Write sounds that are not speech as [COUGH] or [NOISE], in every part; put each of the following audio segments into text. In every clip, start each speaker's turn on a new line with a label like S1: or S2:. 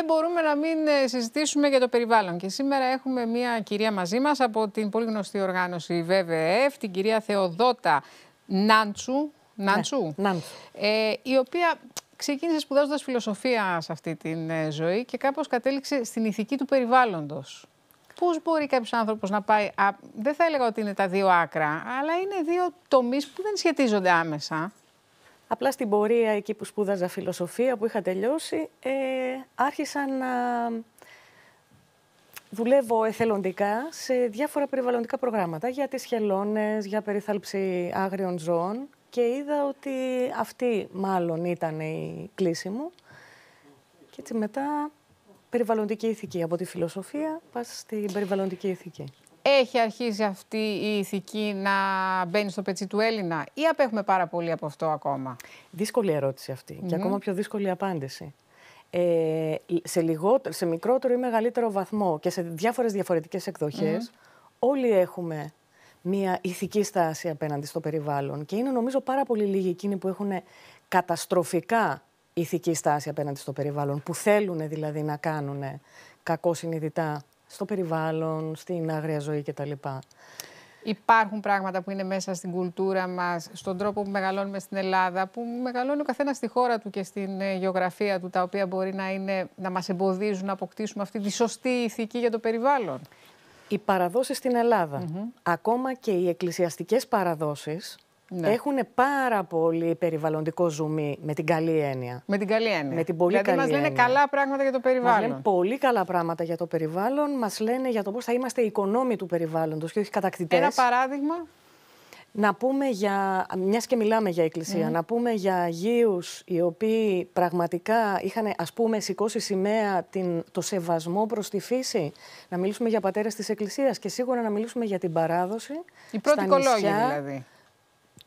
S1: Δεν μπορούμε να μην ε, συζητήσουμε για το περιβάλλον. Και σήμερα έχουμε μία κυρία μαζί μας από την πολύ γνωστή οργάνωση ΒΒΕΦ, την κυρία Θεοδότα Νάντσου, ναι, Νάντσου, ε, η οποία ξεκίνησε σπουδάζοντας φιλοσοφία σε αυτή τη ε, ζωή και κάπως κατέληξε στην ηθική του περιβάλλοντος. Πώς μπορεί κάποιος άνθρωπος να πάει, α, δεν θα έλεγα ότι είναι τα δύο άκρα, αλλά είναι δύο τομείς που δεν σχετίζονται άμεσα. Απλά στην πορεία εκεί που σπούδαζα φιλοσοφία, που είχα τελειώσει, ε,
S2: άρχισα να δουλεύω εθελοντικά σε διάφορα περιβαλλοντικά προγράμματα για τις χελώνες, για περίθαλψη άγριων ζώων και είδα ότι αυτή μάλλον ήταν η κλίση μου. Και έτσι
S1: μετά περιβαλλοντική ηθική. Από
S2: τη φιλοσοφία πας στην περιβαλλοντική ηθική.
S1: Έχει αρχίσει αυτή η ηθική να μπαίνει στο πετσί του Έλληνα ή απέχουμε πάρα πολύ από αυτό ακόμα.
S2: Δύσκολη ερώτηση
S1: αυτή και ακόμα πιο δύσκολη απάντηση. Ε,
S2: σε, λιγότερο, σε μικρότερο ή μεγαλύτερο βαθμό και σε διάφορες διαφορετικές εκδοχές όλοι έχουμε μια ηθική στάση απέναντι στο περιβάλλον και είναι νομίζω πάρα πολύ λίγοι εκείνοι που έχουν καταστροφικά ηθική στάση απέναντι στο περιβάλλον, που θέλουν δηλαδή να κάνουν κακό συνειδητά στο περιβάλλον, στην άγρια ζωή κτλ.
S1: Υπάρχουν πράγματα που είναι μέσα στην κουλτούρα μας, στον τρόπο που μεγαλώνουμε στην Ελλάδα, που μεγαλώνει ο καθένας στη χώρα του και στην ε, γεωγραφία του, τα οποία μπορεί να, είναι, να μας εμποδίζουν να αποκτήσουμε αυτή τη σωστή ηθική για το περιβάλλον. Οι παραδόσεις στην
S2: Ελλάδα, ακόμα και οι εκκλησιαστικές παραδόσεις, ναι. Έχουν πάρα πολύ περιβαλλοντικό ζουμί με την καλή έννοια.
S1: Με την καλή έννοια. Με την πολύ δηλαδή καλή μας λένε έννοια. καλά πράγματα για το περιβάλλον. Μας λένε
S2: πολύ καλά πράγματα για το περιβάλλον. Μας λένε για το πώς θα είμαστε οικονόμοι του περιβάλλοντος και όχι κατακτητές. Ένα παράδειγμα. Να πούμε για, μιας και μιλάμε για εκκλησία, ναι. να πούμε για Αγίους οι οποίοι πραγματικά είχαν ας πούμε σηκώσει σημαία την, το σεβασμό προς τη φύση. Να μιλήσουμε για πατέρες της εκκλησίας και σίγουρα να μιλήσουμε για την παράδοση. Η πρώτη κολόγια δηλαδή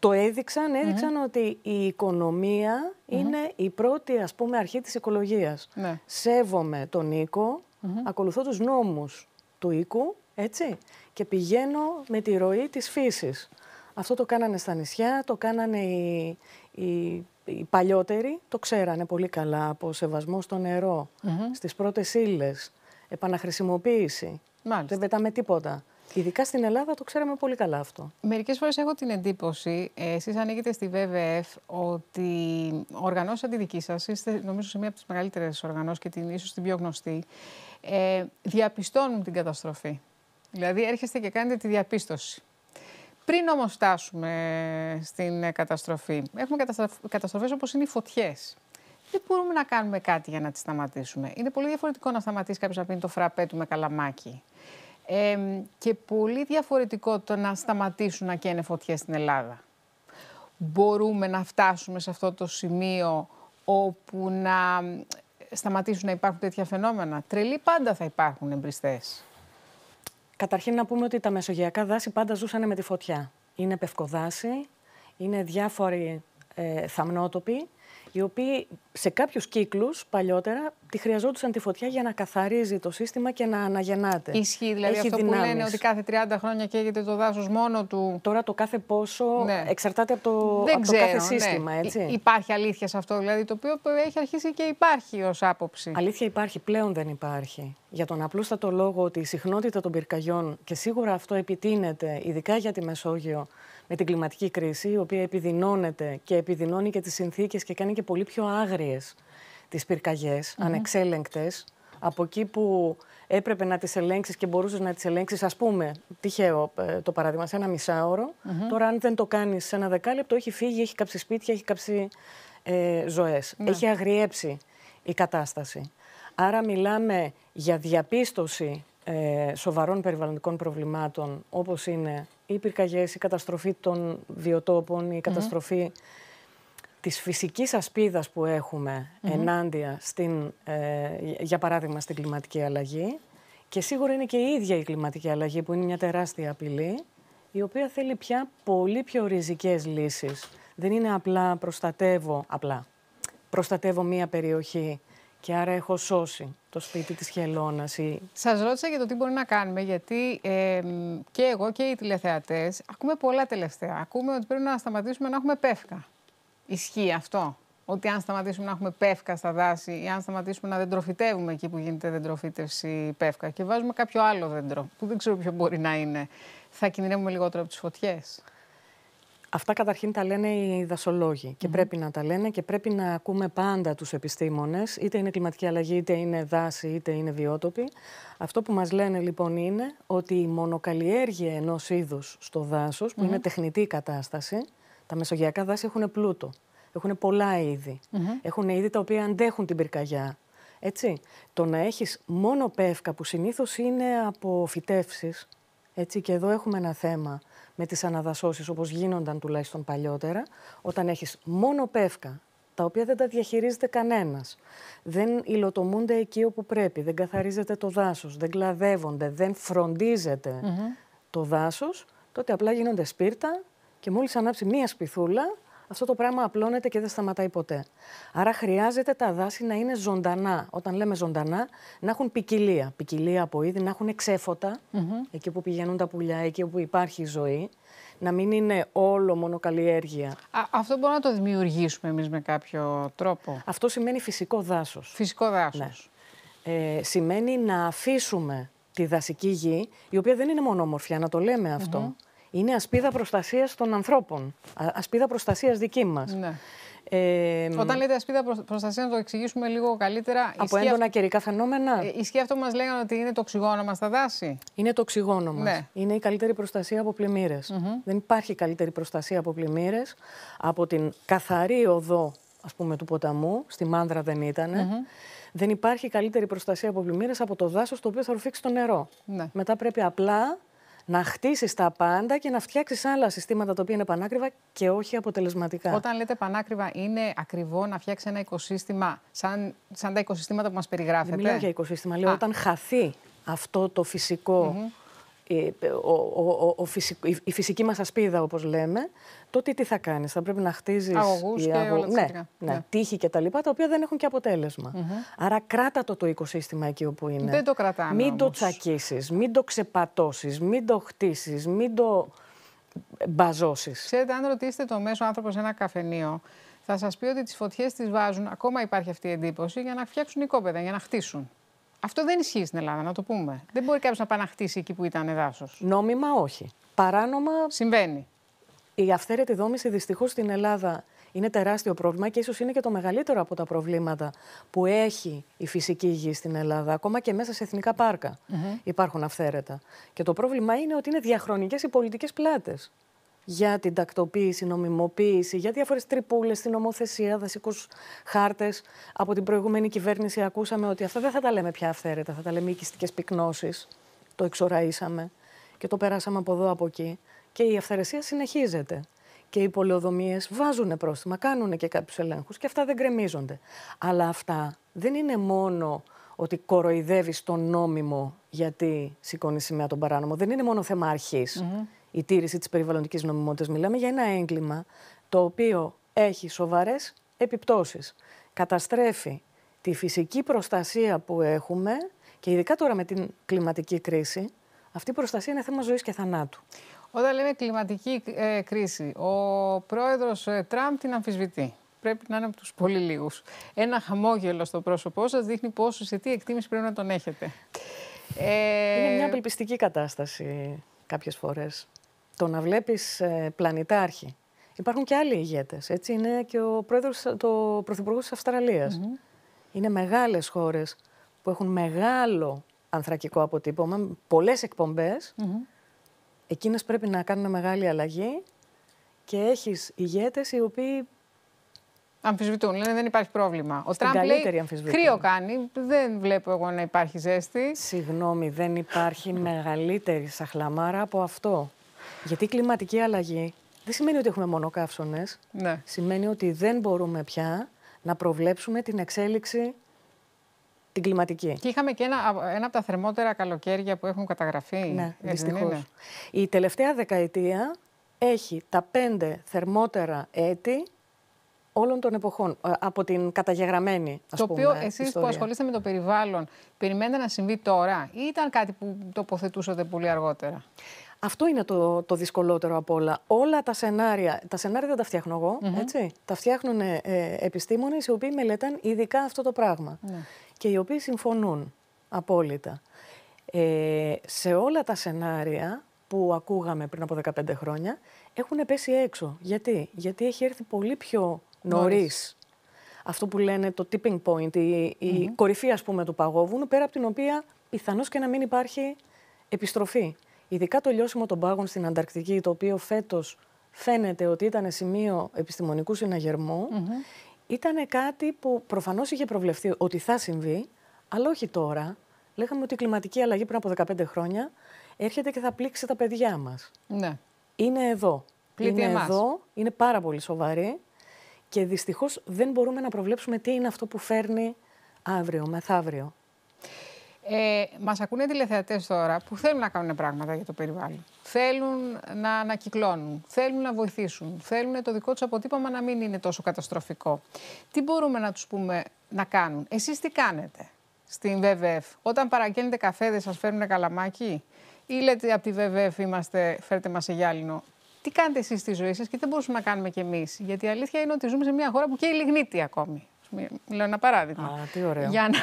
S2: το έδειξαν, ναι. ότι η οικονομια είναι η πρώτη ας πούμε αρχή της οικολογίας. Ναι. Σέβομαι τον οικο ακολουθώ τους νόμους του οίκου, έτσι, και πηγαίνω με τη ροή της φύσης. Αυτό το κάνανε στα νησιά, το κάνανε οι, οι, παλιότεροι, το ξέρανε πολύ καλά από σεβασμό στο νερό, στις πρώτες ύλες, επαναχρησιμοποίηση, δεν πετάμε τίποτα. Ειδικά στην Ελλάδα το ξέραμε πολύ καλά αυτό.
S1: Μερικές φορές έχω την εντύπωση, ε, εσείς ανήκετε στη ΒΒΕΦ, ότι οργανώσεις αντί δική σας, είστε νομίζω σε μία από τις μεγαλύτερες οργανώσεις και την, ίσως την πιο γνωστή, ε, διαπιστώνουν την καταστροφή. Δηλαδή έρχεστε και κάνετε τη διαπίστωση. Πριν όμως φτάσουμε στην ε, καταστροφή, έχουμε καταστροφ... καταστροφές όπως είναι οι φωτιές. Δεν μπορούμε να κάνουμε κάτι για να τις σταματήσουμε. Είναι πολύ διαφορετικό να σταματήσει κάποιος να πίνει το φραπέ του με καλαμάκι και πολύ διαφορετικό το να σταματήσουν να καίνε φωτιές στην Ελλάδα. Μπορούμε να φτάσουμε σε αυτό το σημείο όπου να σταματήσουν να υπάρχουν τέτοια φαινόμενα. Τρελοί πάντα θα υπάρχουν εμπριστές. Καταρχήν να πούμε ότι τα
S2: μεσογειακά δάση πάντα ζούσαν με τη φωτιά. Είναι πευκοδάση, είναι διάφοροι ε, θαμνότοποι οι οποίοι σε κάποιους κύκλους παλιότερα τη χρειαζόντουσαν τη φωτιά για να καθαρίζει το σύστημα και να αναγεννάται. Ισχύει δηλαδή Έχει αυτό που λένε ότι
S1: κάθε 30 χρόνια καίγεται το δάσος μόνο του. Τώρα το κάθε πόσο ναι. εξαρτάται από το, το κάθε ναι. σύστημα. Έτσι. υπάρχει αλήθεια σε αυτό δηλαδή το οποίο έχει αρχίσει και υπάρχει ως άποψη. Αλήθεια υπάρχει, πλέον δεν υπάρχει. Για τον απλούστατο
S2: λόγο ότι η συχνότητα των πυρκαγιών και σίγουρα αυτό επιτείνεται ειδικά για τη Μεσόγειο με την κλιματική κρίση η οποία επιδεινώνεται και επιδεινώνει και τις συνθήκες και είναι και πολύ πιο άγριες τις πυρκαγιε mm -hmm. ανεξέλεγκτες, από εκεί που έπρεπε να τις ελέγξεις και μπορούσες να τις ελέγξεις, ας πούμε, τυχαίο ε, το παράδειγμα, σε ένα μισάωρο. Mm -hmm. Τώρα αν δεν το κάνεις σε ένα δεκάλεπτο, έχει φύγει, έχει κάψει σπίτια, έχει κάψει ε, ζωές. Mm -hmm. Έχει αγριέψει η κατάσταση. Άρα μιλάμε για διαπίστωση ε, σοβαρών περιβαλλοντικών προβλημάτων, όπως είναι οι πυρκαγιές, η καταστροφή των βιοτόπων, η καταστροφή... Mm της φυσικής ασπίδας που εχουμε ενάντια, στην, ε, για παράδειγμα, στην κλιματική αλλαγή και σίγουρα είναι και η ίδια η κλιματική αλλαγή που είναι μια τεράστια απειλή η οποία θέλει πια πολύ πιο ριζικές λύσεις. Δεν είναι απλά προστατεύω, απλά, προστατεύω μία περιοχή και άρα έχω σώσει το σπίτι της χελώνας. Ή...
S1: Σας ρώτησα για το τι μπορεί να κάνουμε, γιατί και εγώ και οι τηλεθεατές ακούμε πολλά τελευταία. Ακούμε ότι πρέπει να σταματήσουμε να έχουμε πεύκα. Ισχύει αυτό. Ότι αν σταματήσουμε να έχουμε πεύκα στα δάση ή αν σταματήσουμε να δεντροφυτεύουμε εκεί που γίνεται δεντροφύτευση πεύκα και βάζουμε κάποιο άλλο δέντρο, που δεν ξέρω ποιο μπορεί να είναι, θα κινδυνεύουμε λιγότερο από τις φωτιές. Αυτά καταρχήν τα λένε οι δασολόγοι
S2: και πρέπει να τα λένε και πρέπει να ακούμε πάντα τους επιστήμονες, είτε είναι κλιματική αλλαγή, είτε είναι δάση, είτε είναι βιότοποι. Αυτό που μας λένε λοιπόν είναι ότι η μονοκαλλιέργεια ενός είδους στο δάσος, που είναι τεχνητή κατάσταση, τα μεσογειακά δάση έχουν πλούτο. Έχουν πολλά είδη. Έχουν είδη τα οποία αντέχουν την πυρκαγιά. Έτσι, το να έχεις μόνο πεύκα που συνήθως είναι από φυτεύσει. έτσι και εδώ έχουμε ένα θέμα με τις αναδασώσεις όπως γίνονταν τουλάχιστον παλιότερα, όταν έχεις μόνο πεύκα, τα οποία δεν τα διαχειρίζεται κανένας, δεν υλοτομούνται εκεί όπου πρέπει, δεν καθαρίζεται το δάσος, δεν κλαδεύονται, δεν φροντίζεται το δάσος, τότε απλά γίνονται σπίρτα και μόλις ανάψει μία σπιθούλα, αυτό το πράγμα απλώνεται και δεν σταματάει ποτέ. Άρα χρειάζεται τα δάση να είναι ζωντανά. Όταν λέμε ζωντανά, να έχουν ποικιλία. Ποικιλία από είδη, να έχουν εξέφωτα, εκεί που πηγαίνουν τα πουλιά, εκεί που υπάρχει ζωή. Να μην είναι όλο μόνο Α, αυτό μπορούμε να το δημιουργήσουμε εμείς με κάποιο τρόπο. Αυτό σημαίνει φυσικό δάσος. Φυσικό δάσος. Ναι. Ε, σημαίνει να αφήσουμε τη δασική γη, η οποία δεν είναι μόνο όμορφια, να το λέμε αυτό είναι ασπίδα προστασίας των ανθρώπων. Ασπίδα προστασίας δική μας.
S1: Ναι. Ε, Όταν λέτε ασπίδα προστασίας, να το εξηγήσουμε λίγο καλύτερα. Από έντονα αυ... καιρικά φαινόμενα. Ε, ισχύει αυτό που μας λέγανε ότι είναι το οξυγόνο μας στα δάση. Είναι το οξυγόνο μας. Ναι. Είναι η
S2: καλύτερη προστασία από πλημμύρες. Δεν υπάρχει καλύτερη προστασία από πλημμύρες από την καθαρή οδό ας πούμε, του ποταμού. Στη Μάνδρα δεν ήταν. Δεν υπάρχει καλύτερη προστασία από πλημμύρες από το δάσος το οποίο θα ρουφήξει το νερό. Ναι. Μετά πρέπει απλά να χτίσεις τα πάντα και να φτιάξεις άλλα συστήματα τα οποία είναι πανάκριβα και όχι αποτελεσματικά.
S1: Όταν λέτε πανάκριβα, είναι ακριβό να φτιάξει ένα οικοσύστημα σαν, σαν τα οικοσύστήματα που μας περιγράφετε. Δεν μιλάω για
S2: οικοσύστημα. Λέω όταν χαθεί αυτό το φυσικό ο, ο, ο, η φυσική μας ασπίδα, όπως λέμε, τότε τι θα κάνεις. Θα πρέπει να χτίζεις... Αγωγούς και αγω... όλα ναι, ναι, ναι, ναι, τύχη και τα λοιπά, τα οποία δεν έχουν και αποτέλεσμα. Mm -hmm. Άρα κράτα το το οικοσύστημα εκεί όπου είναι. Δεν το κρατάμε Μην το τσακίσεις, μην το ξεπατώσεις, μην το χτίσεις,
S1: μην το μπαζώσεις. Ξέρετε, αν ρωτήσετε το μέσο άνθρωπο σε ένα καφενείο, θα σας πει ότι τις φωτιές τις βάζουν, ακόμα υπάρχει αυτή η εντύπωση, για να φτιάξουν οικόπεδα, για να χτίσουν. Αυτό δεν ισχύει στην Ελλάδα, να το πούμε. Δεν μπορεί κάποιος να πάει να χτίσει εκεί που ήταν δάσο. Νόμιμα όχι. Παράνομα. Συμβαίνει. Η αυθαίρετη δόμηση δυστυχώς στην Ελλάδα
S2: είναι τεράστιο πρόβλημα και ίσως είναι και το μεγαλύτερο από τα προβλήματα που έχει η φυσική γη στην Ελλάδα, ακόμα και μέσα σε εθνικά πάρκα. Υπάρχουν αυθαίρετα. Και το πρόβλημα είναι ότι είναι διαχρονικές οι πολιτικές πλάτες για την τακτοποίηση, νομιμοποίηση, για διάφορες τρυπούλες στην νομοθεσία, δασικούς χάρτες. Από την προηγούμενη κυβέρνηση ακούσαμε ότι αυτά δεν θα τα λέμε πια αυθαίρετα, θα τα λέμε οικιστικές πυκνώσεις. Το εξοραίσαμε και το περάσαμε από εδώ, από εκεί. Και η αυθαιρεσία συνεχίζεται. Και οι πολεοδομίες βάζουν πρόστιμα, κάνουν και κάποιους ελέγχους και αυτά δεν γκρεμίζονται. Αλλά αυτά δεν είναι μόνο ότι κοροϊδεύεις τον νόμιμο γιατί σηκώνεις σημαία τον παράνομο. Δεν είναι μόνο θέμα αρχής η τήρηση της περιβαλλοντικής νομιμότητας. Μιλάμε για ένα έγκλημα το οποίο έχει σοβαρές επιπτώσεις. Καταστρέφει τη φυσική προστασία που έχουμε και ειδικά τώρα με την κλιματική κρίση. Αυτή η προστασία είναι θέμα ζωής και
S1: θανάτου. Όταν λέμε κλιματική ε, κρίση, ο πρόεδρος ε, Τραμπ την αμφισβητεί. Πρέπει να είναι από τους πολύ λίγους. Ένα χαμόγελο στο πρόσωπό σας δείχνει πόσο σε τι εκτίμηση πρέπει να τον έχετε.
S2: Είναι ε, μια απελπιστική κατάσταση κάποιες φορές το να βλέπεις ε, πλανητάρχη. Υπάρχουν και άλλοι ηγέτέ. έτσι. Είναι και ο, πρόεδρος, το πρωθυπουργός της Αυστραλίας. Είναι μεγάλες χώρες που έχουν μεγάλο ανθρακικό αποτύπωμα, πολλές εκπομπές. Mm Εκείνες πρέπει να κάνουν μεγάλη αλλαγή και έχεις ηγέτες οι οποίοι
S1: Αμφισβητούν, λένε δεν υπάρχει πρόβλημα. Ο Τραμπ λέει κρύο κάνει, δεν βλέπω εγώ να υπάρχει ζέστη. Συγγνώμη, δεν υπάρχει μεγαλύτερη σαχλαμάρα από
S2: αυτό. Γιατί η κλιματική αλλαγή δεν σημαίνει ότι έχουμε μόνο καύσονες. Ναι. Σημαίνει ότι δεν μπορούμε πια να προβλέψουμε την εξέλιξη την κλιματική.
S1: Και είχαμε και ένα, ένα από τα θερμότερα καλοκαίρια που έχουν καταγραφεί. Ναι, ε, δυστυχώ.
S2: Η τελευταία δεκαετία έχει τα πέντε θερμότερα έτη όλων των εποχών, ε, από την καταγεγραμμένη ας Το πούμε, οποίο εσείς που ασχολείστε
S1: με το περιβάλλον, περιμένετε να συμβεί τώρα ή ήταν κάτι που τοποθετούσατε πολύ αργότερα.
S2: Αυτό είναι το, το δυσκολότερο απ' όλα. Όλα τα σενάρια, τα σενάρια δεν τα φτιάχνω έτσι. Τα φτιάχνουν ε, ε, επιστήμονες οι οποίοι μελετάν ειδικά αυτό το πράγμα. Ναι. Και οι οποίοι συμφωνούν απόλυτα. Ε, σε όλα τα σενάρια που ακούγαμε πριν από 15 χρόνια έχουν πέσει έξω. Γιατί, Γιατί έχει έρθει πολύ πιο νωρίς. Αυτό που λένε το tipping point, η, κορυφή ας πούμε του παγόβουνου, πέρα από την οποία πιθανώς και να μην υπάρχει επιστροφή. Ειδικά το λιώσιμο των πάγων στην Ανταρκτική, το οποίο φέτος φαίνεται ότι ήταν σημείο επιστημονικού συναγερμού, mm ήταν κάτι που προφανώς είχε προβλεφθεί ότι θα συμβεί, αλλά όχι τώρα. Λέγαμε ότι η κλιματική αλλαγή πριν από 15 χρόνια έρχεται και θα πλήξει τα παιδιά μας. Ναι. Είναι εδώ. Πλήττει είναι εδώ, είναι πάρα πολύ σοβαρή και δυστυχώς δεν μπορούμε να προβλέψουμε τι είναι αυτό που φέρνει αύριο, μεθαύριο.
S1: Ε, Μας ακούνε τηλεθεατές τώρα που θέλουν να κάνουν πράγματα για το περιβάλλον. Θέλουν να ανακυκλώνουν, θέλουν να βοηθήσουν, θέλουν το δικό τους αποτύπωμα να μην είναι τόσο καταστροφικό. Τι μπορούμε να τους πούμε να κάνουν, εσείς τι κάνετε στην ΒΒΕΦ, όταν παραγγέλνετε καφέ, δεν σα φέρνουν καλαμάκι, ή λέτε από τη ΒΒΕΦ είμαστε, φέρτε μας σε γυάλινο. Τι κάνετε εσείς στη ζωή σας και τι μπορούμε να κάνουμε κι εμείς. Γιατί η αλήθεια είναι ότι ζούμε σε μια χώρα που καίει λιγνίτη ακόμη. Λέω ένα παράδειγμα. τι ωραίο. Για να,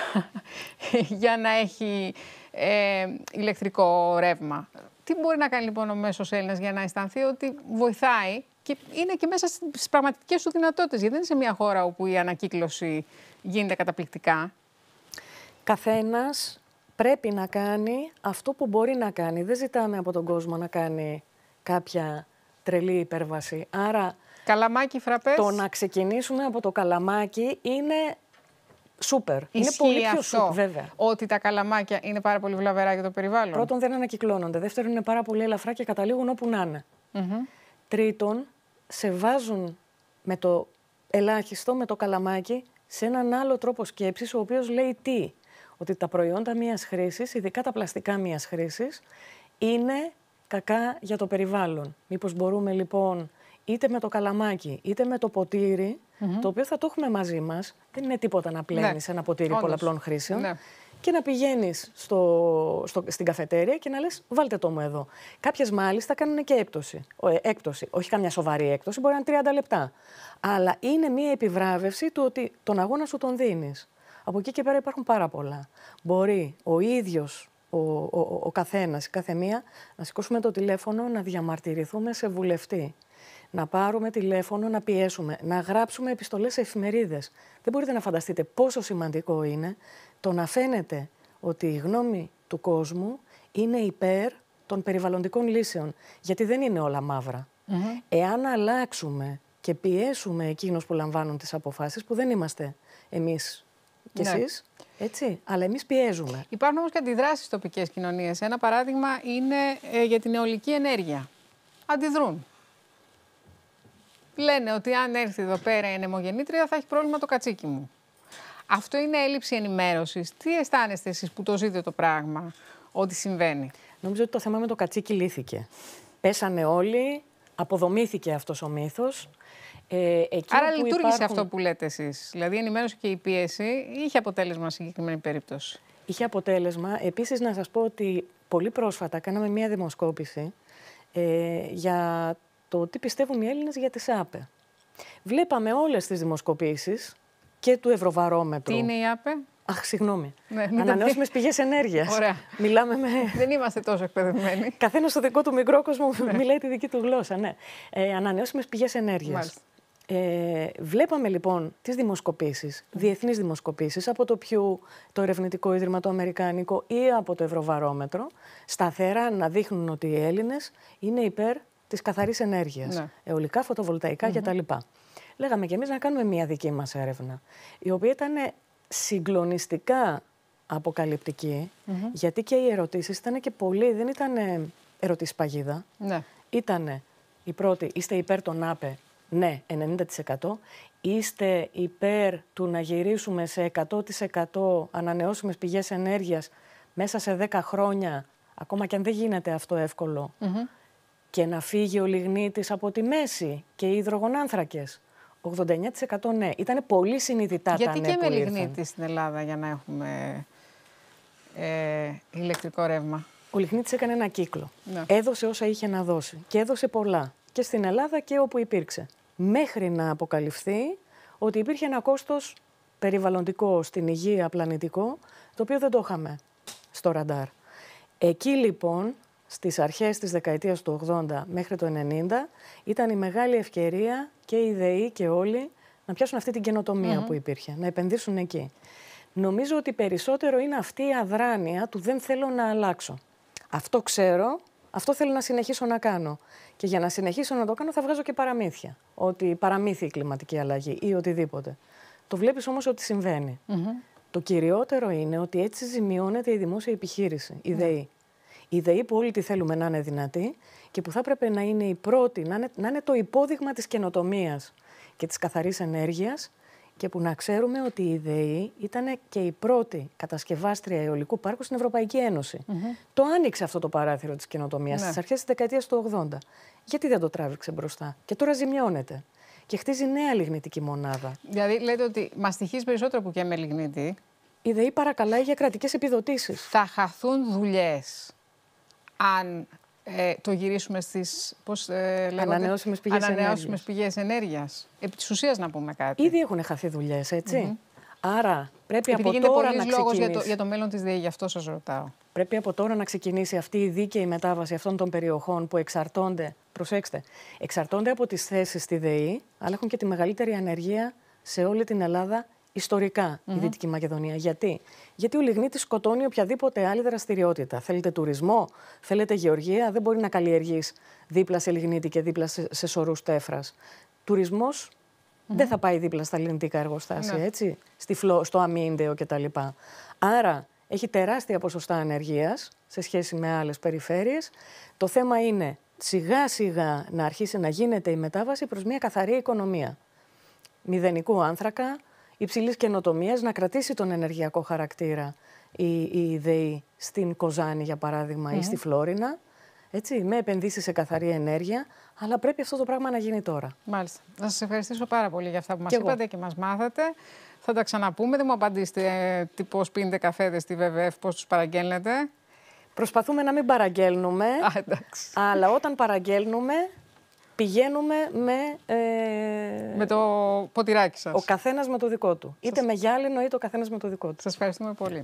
S1: [LAUGHS] για να έχει ε, ηλεκτρικό ρεύμα. Τι μπορεί να κάνει λοιπόν ο μέσος Έλληνας για να αισθανθεί ότι βοηθάει και είναι και μέσα στι πραγματικές του δυνατότητες. Γιατί δεν είναι σε μια χώρα όπου η ανακύκλωση γίνεται καταπληκτικά.
S2: Καθένας πρέπει να κάνει αυτό που μπορεί να κάνει. Δεν ζητάμε από τον κόσμο να κάνει κάποια τρελή υπέρβαση. Άρα
S1: Καλαμάκι φραπές. Το να ξεκινήσουμε από το καλαμάκι είναι
S2: Σούπερ. Είναι πολύ πιο σούπερ, βέβαια.
S1: Ότι τα καλαμάκια είναι πάρα πολύ βλαβερά για το περιβάλλον. Πρώτον, δεν ανακυκλώνονται. Δεύτερον, είναι πάρα πολύ ελαφρά και
S2: καταλήγουν όπου να είναι. Τρίτον, σε βάζουν με το ελάχιστο, με το καλαμάκι, σε έναν άλλο τρόπο σκέψης, ο οποίος λέει τι. Ότι τα προϊόντα μία χρήσης, ειδικά τα πλαστικά μία χρήσης, είναι κακά για το περιβάλλον. Μήπως μπορούμε λοιπόν είτε με το καλαμάκι, είτε με το ποτήρι, mm το οποίο θα το έχουμε μαζί μας. Δεν είναι τίποτα να ναι. πλένεις ένα ποτήρι Όντως. πολλαπλών χρήσεων. Ναι. Και να πηγαίνεις στο, στο, στην καφετέρια και να λες: Βάλτε το μου εδώ. Κάποιες μάλιστα κάνουν και έκπτωση. Ε, έκπτωση. Όχι καμιά σοβαρή έκπτωση, μπορεί να είναι 30 λεπτά. Αλλά είναι μια επιβράβευση του ότι τον αγώνα σου τον δίνεις. Από εκεί και πέρα υπάρχουν πάρα πολλά. Μπορεί ο ίδιος ο, ο, ο, ο καθένας, η καθεμία, να σηκώσουμε το τηλέφωνο να διαμαρτυρηθούμε σε βουλευτή να πάρουμε τηλέφωνο, να πιέσουμε, να γράψουμε επιστολές σε εφημερίδες. Δεν μπορείτε να φανταστείτε πόσο σημαντικό είναι το να φαίνεται ότι η γνώμη του κόσμου είναι υπέρ των περιβαλλοντικών λύσεων. Γιατί δεν είναι όλα μαύρα. Mm-hmm. Εάν αλλάξουμε και πιέσουμε εκείνους που λαμβάνουν τις αποφάσεις, που δεν είμαστε εμείς κι ναι. εσείς, έτσι, αλλά εμείς
S1: πιέζουμε. Υπάρχουν όμως και αντιδράσεις στις τοπικές κοινωνίες. Ένα παράδειγμα είναι ε, για την αιωλική ενέργεια. Αντιδρούν λένε ότι αν έρθει εδώ πέρα η ανεμογεννήτρια θα έχει πρόβλημα το κατσίκι μου. Αυτό είναι έλλειψη ενημέρωσης. Τι αισθάνεστε εσείς που το ζείτε το πράγμα, ότι συμβαίνει. Νομίζω ότι το θέμα με το κατσίκι λύθηκε. Πέσανε όλοι, αποδομήθηκε αυτός ο μύθος. Ε, Άρα λειτουργήσε αυτό που λέτε εσείς. Δηλαδή, η ενημέρωση και η πίεση είχε αποτέλεσμα σε συγκεκριμένη περίπτωση.
S2: Είχε αποτέλεσμα. Επίσης, να σας πω ότι πολύ πρόσφατα κάναμε μία δημοσκόπηση ε, για το τι πιστεύουν οι Έλληνες για τις ΑΠΕ. Βλέπαμε όλες τις δημοσκοπήσεις και του Ευρωβαρόμετρου. Τι είναι η ΑΠΕ? Αχ, συγγνώμη.
S1: Ναι, ναι, ναι. Ανανεώσιμες
S2: πηγές ενέργειας. Μιλάμε με. Δεν είμαστε τόσο εκπαιδευμένοι. Καθένας στο δικό του μικρό κόσμο ναι. μιλάει τη δική του γλώσσα. Ναι. Ε, Ανανεώσιμες πηγές ενέργειας. Ε, βλέπαμε λοιπόν τις δημοσκοπήσεις, διεθνείς δημοσκοπήσεις από το πιο το ερευνητικό ίδρυμα το Αμερικάνικο ή από το Ευρωβαρόμετρο, σταθερά να δείχνουν ότι οι Έλληνες είναι υπέρ της καθαρής ενέργειας. Ναι. Αιωλικά, φωτοβολταϊκά mm -hmm. κτλ. Λέγαμε κι εμείς να κάνουμε μία δική μας έρευνα, η οποία ήταν συγκλονιστικά αποκαλυπτική, γιατί και οι ερωτήσεις ήταν και πολύ, δεν ήταν ε, ερωτήσεις παγίδα. Ναι. Ήταν ε, η πρώτη, είστε υπέρ των ΑΠΕ, ναι, 90%. Είστε υπέρ του να γυρίσουμε σε 100% ανανεώσιμες πηγές ενέργειας μέσα σε 10 χρόνια, ακόμα και αν δεν γίνεται αυτό εύκολο, και να φύγει ο λιγνίτης από τη μέση και οι υδρογονάνθρακες. 89% ναι. Ήταν πολύ συνειδητά Γιατί τα ναι Γιατί και με λιγνίτη στην Ελλάδα για να έχουμε ε, ηλεκτρικό ρεύμα. Ο λιγνίτης έκανε ένα κύκλο. Ναι. Έδωσε όσα είχε να δώσει και έδωσε πολλά και στην Ελλάδα και όπου υπήρξε. Μέχρι να αποκαλυφθεί ότι υπήρχε ένα κόστος περιβαλλοντικό στην υγεία πλανητικό, το οποίο δεν το είχαμε στο ραντάρ. Εκεί λοιπόν στις αρχές της δεκαετίας του 80 μέχρι το 90 ήταν η μεγάλη ευκαιρία και οι ΔΕΗ και όλοι να πιάσουν αυτή την καινοτομία που υπήρχε, να επενδύσουν εκεί. Νομίζω ότι περισσότερο είναι αυτή η αδράνεια του δεν θέλω να αλλάξω. Αυτό ξέρω, αυτό θέλω να συνεχίσω να κάνω. Και για να συνεχίσω να το κάνω θα βγάζω και παραμύθια. Ότι παραμύθι η κλιματική αλλαγή ή οτιδήποτε. Το βλέπεις όμως ότι συμβαίνει. Το κυριότερο είναι ότι έτσι ζημιώνεται η δημόσια επιχείρηση, η ναι. Η ΔΕΗ που όλοι τη θέλουμε να είναι δυνατή και που θα έπρεπε να είναι η πρώτη, να είναι, το υπόδειγμα της καινοτομίας και της καθαρής ενέργειας και που να ξέρουμε ότι η ΔΕΗ ήταν και η πρώτη κατασκευάστρια αιωλικού πάρκου στην Ευρωπαϊκή Ένωση. Το άνοιξε αυτό το παράθυρο της καινοτομίας ναι. στις αρχές της δεκαετίας του 80. Γιατί δεν το τράβηξε μπροστά και τώρα ζημιώνεται. Και χτίζει νέα λιγνητική
S1: μονάδα. Δηλαδή, λέτε ότι μας στοιχεί περισσότερο που και με λιγνίτη. Η ΔΕΗ παρακαλάει για κρατικές επιδοτήσεις. Θα χαθούν δουλειές αν ε, το γυρίσουμε στις πώς, ε, λέγονται, Ανανεώσιμες ενέργειας. Επί της ουσίας να πούμε κάτι. Ήδη έχουν χαθεί δουλειές, έτσι. Άρα πρέπει από τώρα να ξεκινήσει. Για το, για το μέλλον της ΔΕΗ, γι' αυτό σας ρωτάω.
S2: Πρέπει από τώρα να ξεκινήσει αυτή η δίκαιη μετάβαση αυτών των περιοχών που εξαρτώνται, προσέξτε, εξαρτώνται από τις θέσεις στη ΔΕΗ, αλλά έχουν και τη μεγαλύτερη ανεργία σε όλη την Ελλάδα ιστορικα η Δυτική Μακεδονία. Γιατί? Γιατί ο Λιγνίτης σκοτώνει οποιαδήποτε άλλη δραστηριότητα. Θέλετε τουρισμό, θέλετε γεωργία, δεν μπορεί να καλλιεργείς δίπλα σε λιγνίτη και δίπλα σε, σε σωρούς τέφρας. Δεν θα πάει δίπλα στα Λιγνίτικα εργοστάσια, ναι. έτσι, Στη φλο, στο αμύντεο κτλ. Άρα έχει τεράστια ποσοστά ανεργίας σε σχέση με άλλες περιφέρειες. Το θέμα είναι σιγά σιγά να αρχίσει να γίνεται η μετάβαση προς μια καθαρή οικονομία. Μηδενικού άνθρακα, υψηλής καινοτομίας να κρατήσει τον ενεργειακό χαρακτήρα η, η ΔΕΗ στην Κοζάνη, για παράδειγμα, ή ναι. στη Φλόρινα. Έτσι, με επενδύσεις σε καθαρή ενέργεια, αλλά πρέπει αυτό το πράγμα να γίνει τώρα.
S1: Μάλιστα. Να σας ευχαριστήσω πάρα πολύ για αυτά που μας είπατε και μας μάθατε. Θα τα ξαναπούμε. Δεν μου απαντήσετε ε, τι πώς πίνετε καφέδε στη ΒΒΕΦ, πώς τους παραγγέλνετε. Προσπαθούμε να μην παραγγέλνουμε. Α, αλλά όταν
S2: παραγγέλνουμε, πηγαίνουμε με. Ε... Με το ποτηράκι σας. Ο καθένας με το δικό του. Είτε με γυάλινο, είτε ο καθένας με το δικό του. Σας ευχαριστούμε πολύ.